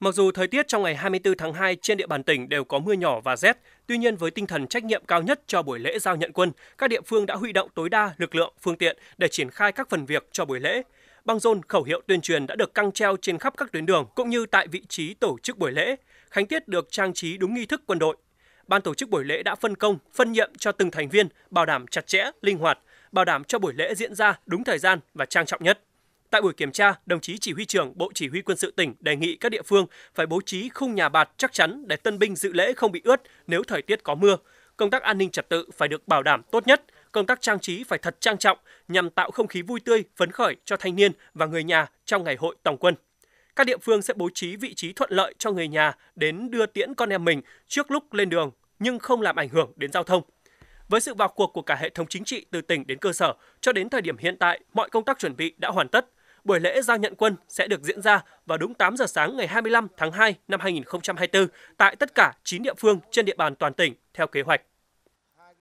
Mặc dù thời tiết trong ngày 24 tháng 2 trên địa bàn tỉnh đều có mưa nhỏ và rét, tuy nhiên với tinh thần trách nhiệm cao nhất cho buổi lễ giao nhận quân, các địa phương đã huy động tối đa lực lượng, phương tiện để triển khai các phần việc cho buổi lễ. Băng rôn khẩu hiệu tuyên truyền đã được căng treo trên khắp các tuyến đường cũng như tại vị trí tổ chức buổi lễ. Khánh tiết được trang trí đúng nghi thức quân đội. Ban tổ chức buổi lễ đã phân công, phân nhiệm cho từng thành viên, bảo đảm chặt chẽ, linh hoạt, bảo đảm cho buổi lễ diễn ra đúng thời gian và trang trọng nhất. Tại buổi kiểm tra, đồng chí Chỉ huy trưởng Bộ Chỉ huy Quân sự tỉnh đề nghị các địa phương phải bố trí khung nhà bạt chắc chắn để tân binh dự lễ không bị ướt nếu thời tiết có mưa. Công tác an ninh trật tự phải được bảo đảm tốt nhất, công tác trang trí phải thật trang trọng nhằm tạo không khí vui tươi, phấn khởi cho thanh niên và người nhà trong ngày hội tổng quân. Các địa phương sẽ bố trí vị trí thuận lợi cho người nhà đến đưa tiễn con em mình trước lúc lên đường nhưng không làm ảnh hưởng đến giao thông. Với sự vào cuộc của cả hệ thống chính trị từ tỉnh đến cơ sở, cho đến thời điểm hiện tại, mọi công tác chuẩn bị đã hoàn tất. Buổi lễ giao nhận quân sẽ được diễn ra vào đúng 8 giờ sáng ngày 25 tháng 2 năm 2024 tại tất cả 9 địa phương trên địa bàn toàn tỉnh theo kế hoạch.